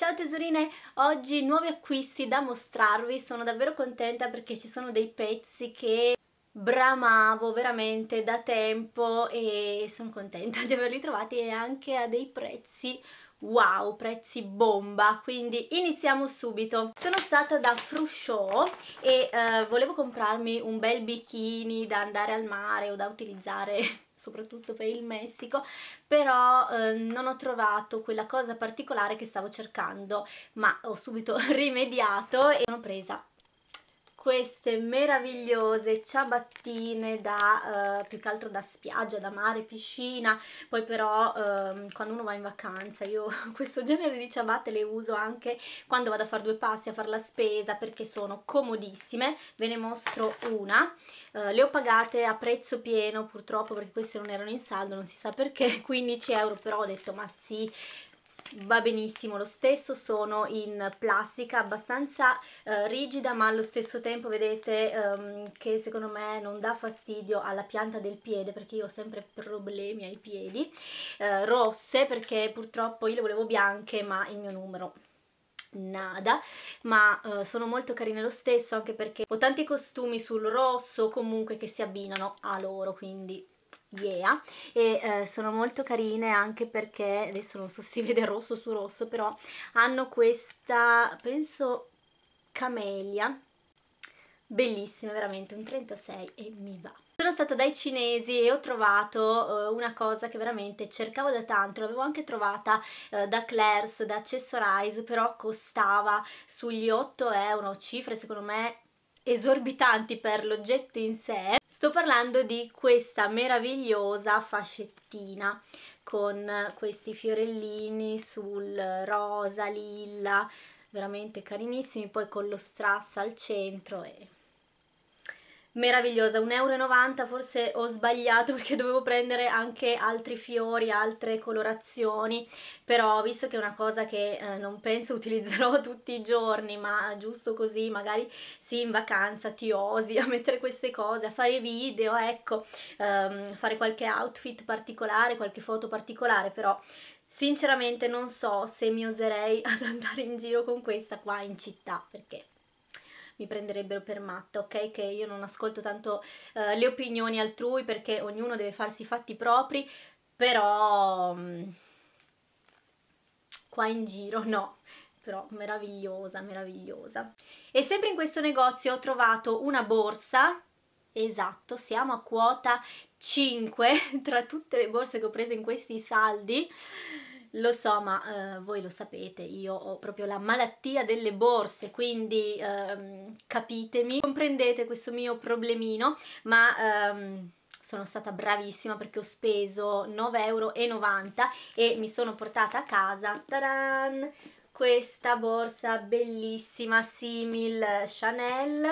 Ciao tesorine, oggi nuovi acquisti da mostrarvi, sono davvero contenta perché ci sono dei pezzi che bramavo veramente da tempo e sono contenta di averli trovati e anche a dei prezzi wow, prezzi bomba, quindi iniziamo subito. Sono stata da Fruscio e eh, volevo comprarmi un bel bikini da andare al mare o da utilizzare soprattutto per il Messico, però eh, non ho trovato quella cosa particolare che stavo cercando, ma ho subito rimediato e sono presa queste meravigliose ciabattine da, eh, più che altro da spiaggia, da mare, piscina, poi però eh, quando uno va in vacanza io questo genere di ciabatte le uso anche quando vado a fare due passi a fare la spesa perché sono comodissime, ve ne mostro una, eh, le ho pagate a prezzo pieno purtroppo perché queste non erano in saldo, non si sa perché, 15 euro però ho detto ma sì, va benissimo lo stesso, sono in plastica abbastanza eh, rigida ma allo stesso tempo vedete ehm, che secondo me non dà fastidio alla pianta del piede perché io ho sempre problemi ai piedi, eh, rosse perché purtroppo io le volevo bianche ma il mio numero nada ma eh, sono molto carine lo stesso anche perché ho tanti costumi sul rosso comunque che si abbinano a loro quindi yeah e eh, sono molto carine anche perché adesso non so se si vede rosso su rosso però hanno questa penso camelia bellissima veramente un 36 e mi va sono stata dai cinesi e ho trovato uh, una cosa che veramente cercavo da tanto, l'avevo anche trovata uh, da Claire's, da Accessorize, però costava sugli 8 euro, cifre secondo me esorbitanti per l'oggetto in sé, sto parlando di questa meravigliosa fascettina con questi fiorellini sul rosa, lilla, veramente carinissimi, poi con lo strass al centro e meravigliosa, 1,90 euro, forse ho sbagliato perché dovevo prendere anche altri fiori, altre colorazioni, però visto che è una cosa che eh, non penso utilizzerò tutti i giorni, ma giusto così, magari sì in vacanza ti osi a mettere queste cose, a fare video, ecco, ehm, fare qualche outfit particolare, qualche foto particolare, però sinceramente non so se mi oserei ad andare in giro con questa qua in città, perché mi prenderebbero per matta, ok? Che io non ascolto tanto eh, le opinioni altrui perché ognuno deve farsi i fatti propri, però mh, mm, qua in giro no, però meravigliosa, meravigliosa. E sempre in questo negozio ho trovato una borsa, esatto, siamo a quota 5 tra tutte le borse che ho preso in questi saldi, lo so, ma eh, voi lo sapete, io ho proprio la malattia delle borse, quindi ehm, capitemi, comprendete questo mio problemino, ma... Ehm, sono stata bravissima perché ho speso 9,90 euro e mi sono portata a casa taran, questa borsa bellissima simil Chanel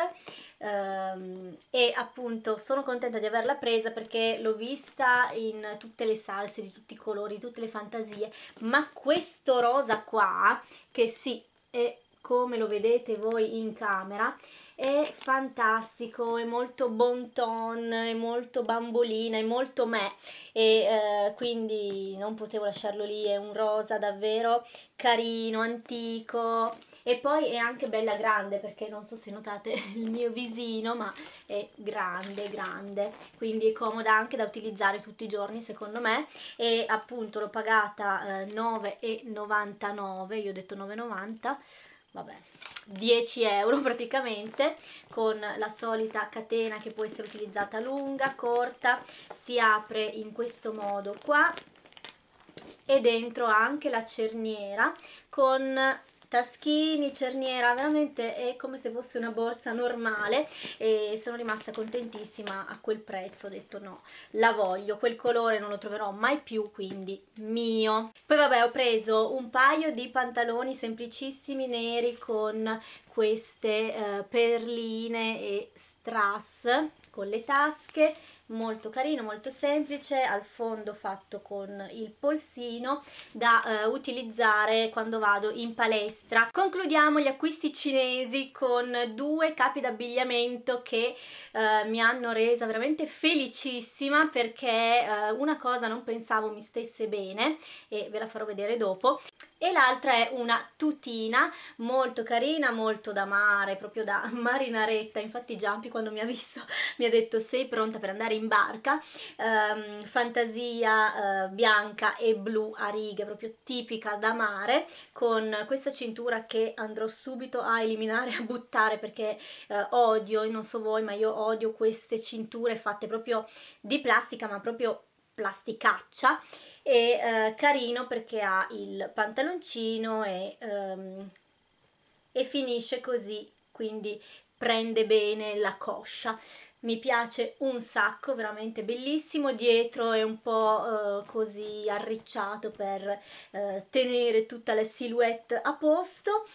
Um, e appunto sono contenta di averla presa perché l'ho vista in tutte le salse di tutti i colori, di tutte le fantasie ma questo rosa qua che sì, è come lo vedete voi in camera è fantastico, è molto bon ton, è molto bambolina, è molto me e eh, quindi non potevo lasciarlo lì, è un rosa davvero carino, antico e poi è anche bella grande perché non so se notate il mio visino ma è grande grande quindi è comoda anche da utilizzare tutti i giorni secondo me e appunto l'ho pagata eh, 9,99 io ho detto 9,90 vabbè 10 euro praticamente con la solita catena che può essere utilizzata lunga, corta si apre in questo modo qua e dentro anche la cerniera con taschini, cerniera, veramente è come se fosse una borsa normale e sono rimasta contentissima a quel prezzo, ho detto no, la voglio, quel colore non lo troverò mai più, quindi mio. Poi vabbè ho preso un paio di pantaloni semplicissimi neri con queste eh, perline e strass con le tasche molto carino, molto semplice, al fondo fatto con il polsino da eh, utilizzare quando vado in palestra. Concludiamo gli acquisti cinesi con due capi d'abbigliamento che eh, mi hanno resa veramente felicissima perché eh, una cosa non pensavo mi stesse bene e ve la farò vedere dopo e l'altra è una tutina molto carina, molto da mare, proprio da marinaretta, infatti Giampi quando mi ha visto mi ha detto sei pronta per andare in barca, ehm, fantasia eh, bianca e blu a righe, proprio tipica da mare, con questa cintura che andrò subito a eliminare, a buttare perché eh, odio, non so voi, ma io odio queste cinture fatte proprio di plastica, ma proprio plasticaccia e eh, carino perché ha il pantaloncino e, um, e finisce così, quindi prende bene la coscia mi piace un sacco, veramente bellissimo, dietro è un po' eh, così arricciato per eh, tenere tutta la silhouette a posto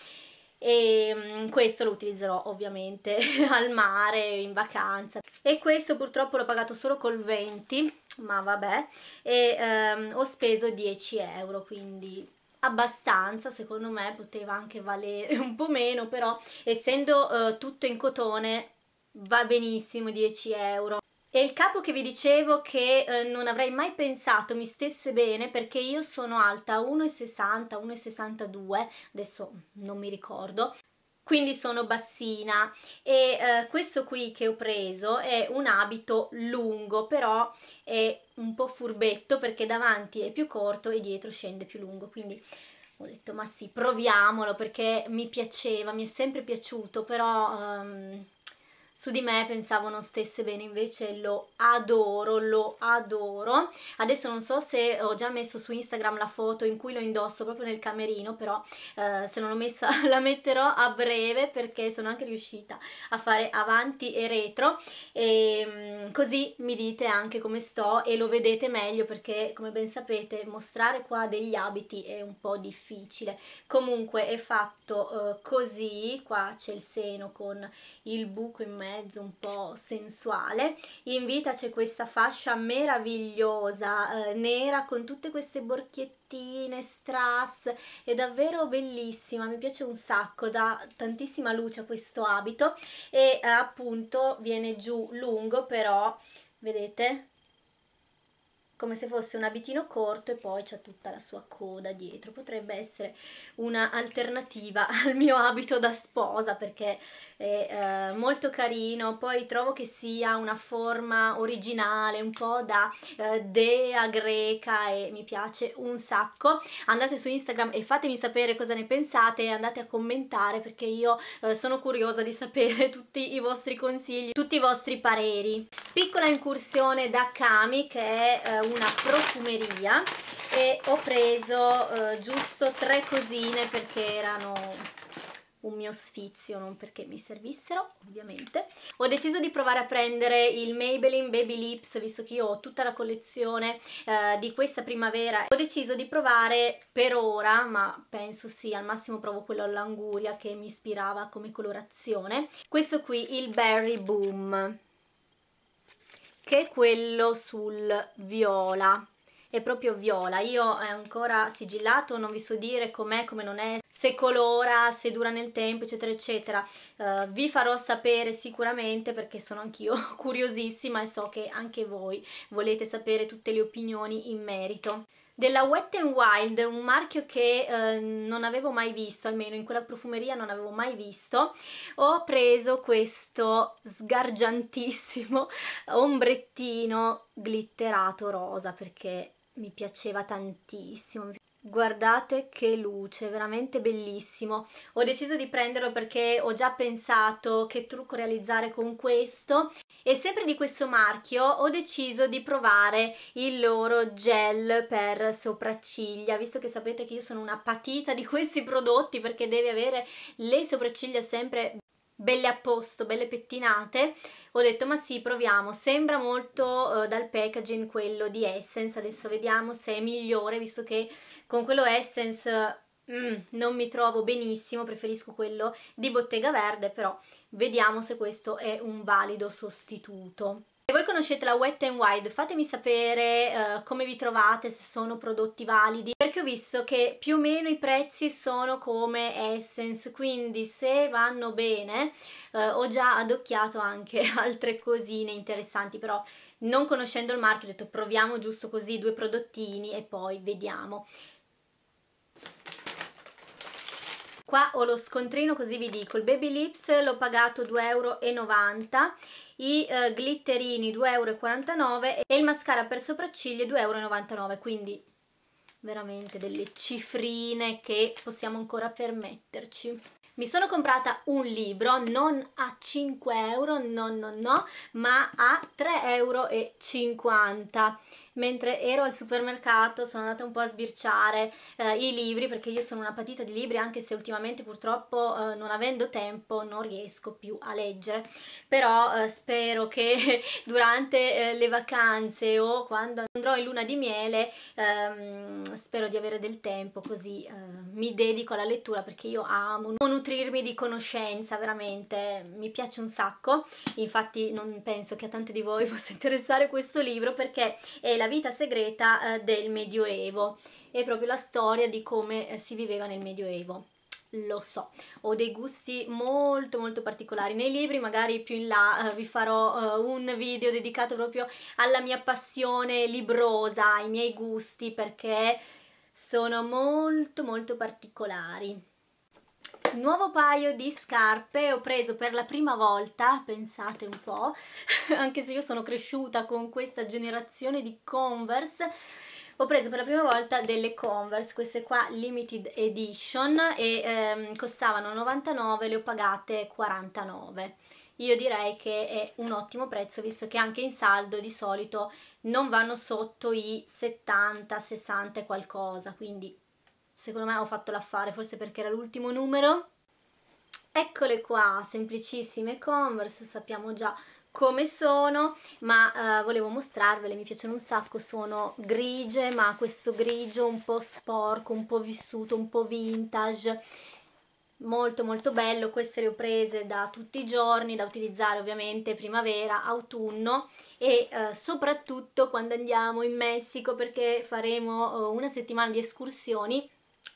e mm, questo lo utilizzerò ovviamente al mare, in vacanza e questo purtroppo l'ho pagato solo col 20 ma vabbè, e ehm, ho speso 10 euro, quindi abbastanza, secondo me poteva anche valere un po' meno, però essendo eh, tutto in cotone va benissimo 10 euro. E il capo che vi dicevo che eh, non avrei mai pensato mi stesse bene perché io sono alta 1,60, 1,62, adesso non mi ricordo, quindi sono bassina e eh, questo qui che ho preso è un abito lungo però è un po' furbetto perché davanti è più corto e dietro scende più lungo quindi ho detto ma sì proviamolo perché mi piaceva mi è sempre piaciuto però um, su di me pensavo non stesse bene, invece lo adoro, lo adoro. Adesso non so se ho già messo su Instagram la foto in cui lo indosso proprio nel camerino, però eh, se non l'ho messa la metterò a breve perché sono anche riuscita a fare avanti e retro e ehm, così mi dite anche come sto e lo vedete meglio perché come ben sapete mostrare qua degli abiti è un po' difficile. Comunque è fatto eh, così, qua c'è il seno con il buco in mezzo mezzo un po' sensuale. In vita c'è questa fascia meravigliosa, eh, nera, con tutte queste borchiettine, strass, è davvero bellissima, mi piace un sacco, dà tantissima luce a questo abito e eh, appunto viene giù lungo però, vedete? come se fosse un abitino corto e poi c'è tutta la sua coda dietro. Potrebbe essere un'alternativa al mio abito da sposa perché è eh, molto carino, poi trovo che sia una forma originale, un po' da eh, dea greca e mi piace un sacco. Andate su Instagram e fatemi sapere cosa ne pensate, andate a commentare perché io eh, sono curiosa di sapere tutti i vostri consigli, tutti i vostri pareri. Piccola incursione da Kami che è eh, una profumeria e ho preso eh, giusto tre cosine perché erano un mio sfizio, non perché mi servissero, ovviamente. Ho deciso di provare a prendere il Maybelline Baby Lips, visto che io ho tutta la collezione eh, di questa primavera. Ho deciso di provare per ora, ma penso sì, al massimo provo quello all'anguria che mi ispirava come colorazione. Questo qui, il Berry Boom che è quello sul viola è proprio viola io è eh, ancora sigillato non vi so dire com'è come non è se colora se dura nel tempo eccetera eccetera uh, vi farò sapere sicuramente perché sono anch'io curiosissima e so che anche voi volete sapere tutte le opinioni in merito della Wet n Wild, un marchio che eh, non avevo mai visto, almeno in quella profumeria non avevo mai visto, ho preso questo sgargiantissimo ombrettino glitterato rosa perché mi piaceva tantissimo. Guardate che luce, veramente bellissimo. Ho deciso di prenderlo perché ho già pensato che trucco realizzare con questo e sempre di questo marchio ho deciso di provare il loro gel per sopracciglia, visto che sapete che io sono una patita di questi prodotti perché deve avere le sopracciglia sempre belle a posto, belle pettinate, ho detto ma sì proviamo, sembra molto eh, dal packaging quello di Essence, adesso vediamo se è migliore visto che con quello Essence mm, non mi trovo benissimo, preferisco quello di Bottega Verde però vediamo se questo è un valido sostituto voi conoscete la Wet n Wild fatemi sapere uh, come vi trovate, se sono prodotti validi, perché ho visto che più o meno i prezzi sono come Essence, quindi se vanno bene uh, ho già adocchiato anche altre cosine interessanti, però non conoscendo il market ho detto proviamo giusto così due prodottini e poi vediamo. Qua ho lo scontrino, così vi dico, il Baby Lips l'ho pagato 2,90 euro, i eh, glitterini 2,49 euro e il mascara per sopracciglia 2,99 euro, quindi veramente delle cifrine che possiamo ancora permetterci. Mi sono comprata un libro non a 5 euro, no no no, ma a 3,50 euro mentre ero al supermercato sono andata un po' a sbirciare eh, i libri perché io sono una patita di libri anche se ultimamente purtroppo eh, non avendo tempo non riesco più a leggere però eh, spero che durante eh, le vacanze o quando andrò in luna di miele ehm, spero di avere del tempo così eh, mi dedico alla lettura perché io amo nutrirmi di conoscenza veramente mi piace un sacco infatti non penso che a tanti di voi possa interessare questo libro perché è la vita segreta eh, del Medioevo e proprio la storia di come eh, si viveva nel Medioevo lo so, ho dei gusti molto molto particolari nei libri, magari più in là eh, vi farò un video dedicato proprio alla mia passione librosa, ai miei gusti perché sono molto molto particolari. Nuovo paio di scarpe, ho preso per la prima volta, pensate un po', anche se io sono cresciuta con questa generazione di Converse, ho preso per la prima volta delle Converse, queste qua limited edition e ehm, costavano 99, le ho pagate 49. Io direi che è un ottimo prezzo visto che anche in saldo di solito non vanno sotto i 70, 60 qualcosa, quindi Secondo me ho fatto l'affare, forse perché era l'ultimo numero. Eccole qua, semplicissime Converse, sappiamo già come sono, ma eh, volevo mostrarvele, mi piacciono un sacco, sono grigie, ma questo grigio un po' sporco, un po' vissuto, un po' vintage, molto molto bello, queste le ho prese da tutti i giorni, da utilizzare ovviamente primavera, autunno e eh, soprattutto quando andiamo in Messico perché faremo eh, una settimana di escursioni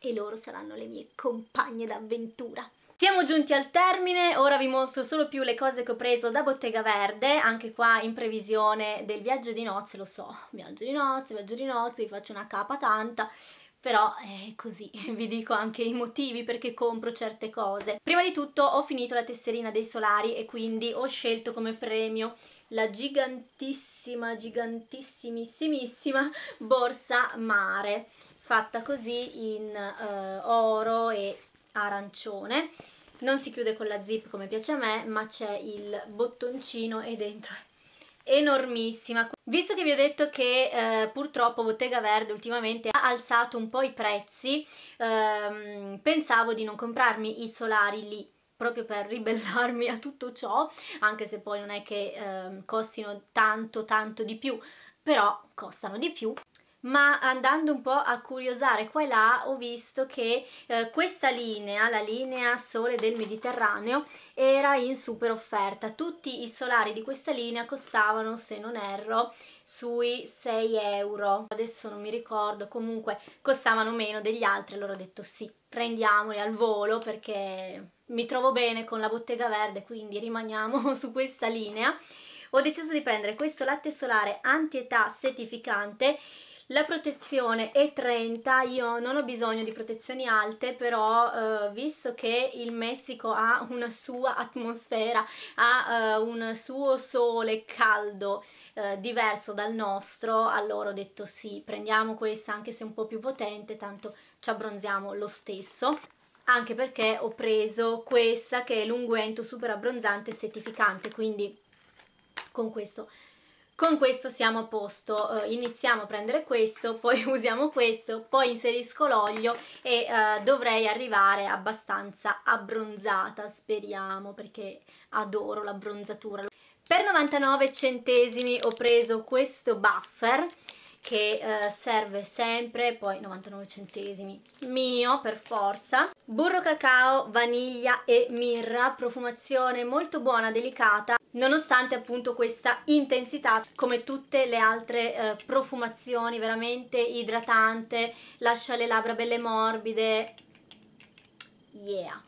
e loro saranno le mie compagne d'avventura. Siamo giunti al termine, ora vi mostro solo più le cose che ho preso da Bottega Verde, anche qua in previsione del viaggio di nozze, lo so, viaggio di nozze, viaggio di nozze, vi faccio una capa tanta, però è così, vi dico anche i motivi perché compro certe cose. Prima di tutto ho finito la tesserina dei solari e quindi ho scelto come premio la gigantissima, gigantissimissima borsa mare fatta così in eh, oro e arancione non si chiude con la zip come piace a me ma c'è il bottoncino e dentro è enormissima visto che vi ho detto che eh, purtroppo Bottega Verde ultimamente ha alzato un po' i prezzi ehm, pensavo di non comprarmi i solari lì proprio per ribellarmi a tutto ciò anche se poi non è che ehm, costino tanto tanto di più però costano di più ma andando un po' a curiosare qua e là ho visto che eh, questa linea, la linea Sole del Mediterraneo, era in super offerta. Tutti i solari di questa linea costavano, se non erro, sui 6 euro. Adesso non mi ricordo, comunque costavano meno degli altri, allora ho detto sì, prendiamoli al volo perché mi trovo bene con la bottega verde, quindi rimaniamo su questa linea. Ho deciso di prendere questo latte solare anti-età setificante la protezione è 30, io non ho bisogno di protezioni alte, però eh, visto che il Messico ha una sua atmosfera, ha eh, un suo sole caldo eh, diverso dal nostro, allora ho detto sì, prendiamo questa anche se un po' più potente, tanto ci abbronziamo lo stesso anche perché ho preso questa che è l'unguento super abbronzante e settificante quindi con questo con questo siamo a posto, eh, iniziamo a prendere questo, poi usiamo questo, poi inserisco l'olio e eh, dovrei arrivare abbastanza abbronzata, speriamo, perché adoro l'abbronzatura. Per 99 centesimi ho preso questo buffer, che eh, serve sempre, poi 99 centesimi, mio per forza. Burro cacao, vaniglia e mirra, profumazione molto buona, delicata, nonostante appunto questa intensità, come tutte le altre eh, profumazioni, veramente idratante, lascia le labbra belle morbide, yeah!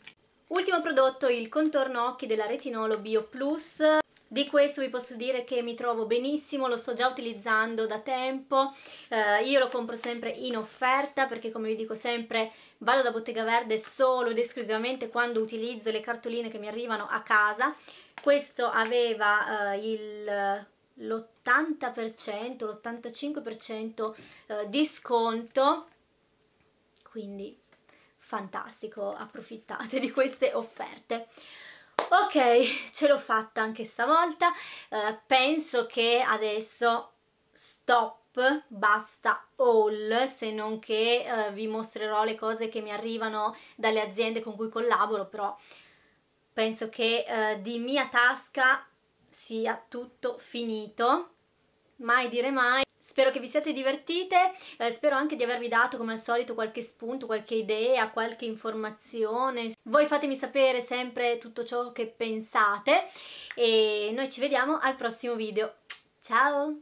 Ultimo prodotto, il contorno occhi della Retinolo Bio Plus, di questo vi posso dire che mi trovo benissimo, lo sto già utilizzando da tempo, eh, io lo compro sempre in offerta perché come vi dico sempre vado da Bottega Verde solo ed esclusivamente quando utilizzo le cartoline che mi arrivano a casa. Questo aveva eh, il l'80%, l'85% eh, di sconto, quindi fantastico, approfittate di queste offerte ok ce l'ho fatta anche stavolta eh, penso che adesso stop basta all se non che eh, vi mostrerò le cose che mi arrivano dalle aziende con cui collaboro però penso che eh, di mia tasca sia tutto finito mai dire mai Spero che vi siate divertite, eh, spero anche di avervi dato come al solito qualche spunto, qualche idea, qualche informazione. Voi fatemi sapere sempre tutto ciò che pensate e noi ci vediamo al prossimo video. Ciao!